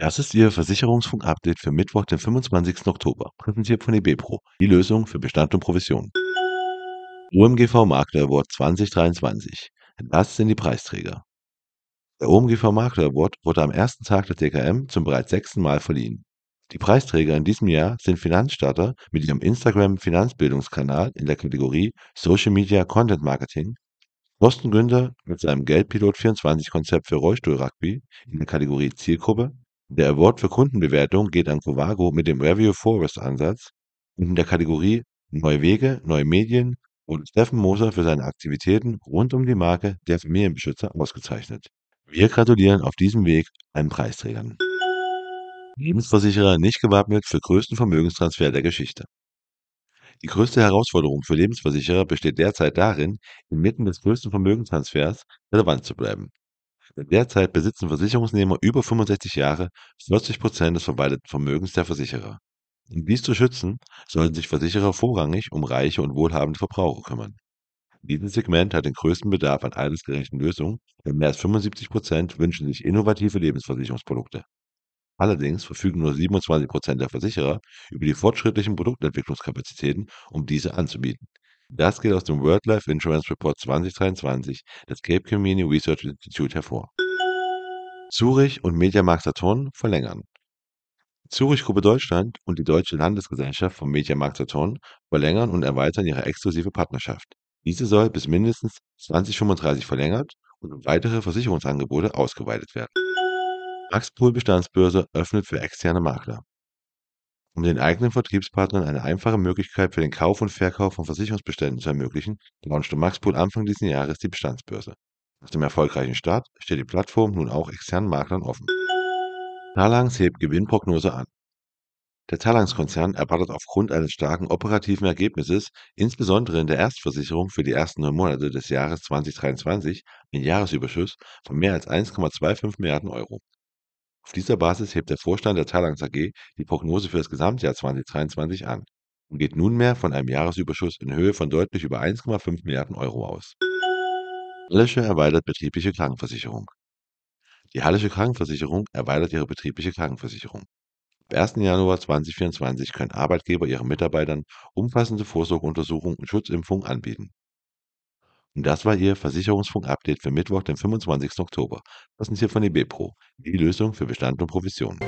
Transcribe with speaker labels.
Speaker 1: Das ist Ihr Versicherungsfunk-Update für Mittwoch, den 25. Oktober, präsentiert von eBepro, die Lösung für Bestand und Provision. OMGV Makler Award 2023. Das sind die Preisträger. Der OMGV Makler Award wurde am ersten Tag der TKM zum bereits sechsten Mal verliehen. Die Preisträger in diesem Jahr sind Finanzstarter mit ihrem Instagram Finanzbildungskanal in der Kategorie Social Media Content Marketing, Thorsten Günther mit seinem Geldpilot 24 Konzept für Rollstuhl Rugby in der Kategorie Zielgruppe der Award für Kundenbewertung geht an Covago mit dem Review Forest Ansatz und in der Kategorie Neue Wege, neue Medien wurde Steffen Moser für seine Aktivitäten rund um die Marke der Familienbeschützer ausgezeichnet. Wir gratulieren auf diesem Weg allen Preisträgern. Lebensversicherer nicht gewappnet für größten Vermögenstransfer der Geschichte. Die größte Herausforderung für Lebensversicherer besteht derzeit darin, inmitten des größten Vermögenstransfers relevant zu bleiben. Derzeit besitzen Versicherungsnehmer über 65 Jahre 40 Prozent des verwalteten Vermögens der Versicherer. Um dies zu schützen, sollten sich Versicherer vorrangig um reiche und wohlhabende Verbraucher kümmern. Dieses Segment hat den größten Bedarf an altersgerechten Lösungen, denn mehr als 75 Prozent wünschen sich innovative Lebensversicherungsprodukte. Allerdings verfügen nur 27 Prozent der Versicherer über die fortschrittlichen Produktentwicklungskapazitäten, um diese anzubieten. Das geht aus dem World Life Insurance Report 2023 des Cape Community Research Institute hervor. Zurich und Mediamarkt Saturn verlängern. Zurich Gruppe Deutschland und die Deutsche Landesgesellschaft vom Mediamarkt Saturn verlängern und erweitern ihre exklusive Partnerschaft. Diese soll bis mindestens 2035 verlängert und weitere Versicherungsangebote ausgeweitet werden. Maxpool Bestandsbörse öffnet für externe Makler. Um den eigenen Vertriebspartnern eine einfache Möglichkeit für den Kauf und Verkauf von Versicherungsbeständen zu ermöglichen, launchte Maxpool Anfang dieses Jahres die Bestandsbörse. Nach dem erfolgreichen Start steht die Plattform nun auch externen Maklern offen. Talangs hebt Gewinnprognose an. Der Talangs-Konzern erwartet aufgrund eines starken operativen Ergebnisses, insbesondere in der Erstversicherung für die ersten neun Monate des Jahres 2023, einen Jahresüberschuss von mehr als 1,25 Milliarden Euro. Auf dieser Basis hebt der Vorstand der Talanx AG die Prognose für das Gesamtjahr 2023 an und geht nunmehr von einem Jahresüberschuss in Höhe von deutlich über 1,5 Milliarden Euro aus. Hallische erweitert betriebliche Krankenversicherung. Die Hallische Krankenversicherung erweitert ihre betriebliche Krankenversicherung. Ab 1. Januar 2024 können Arbeitgeber ihren Mitarbeitern umfassende Vorsorgeuntersuchungen und Schutzimpfungen anbieten. Und das war Ihr Versicherungsfunk-Update für Mittwoch, den 25. Oktober. Das Präsentiert von eBepro, die Lösung für Bestand und Provision.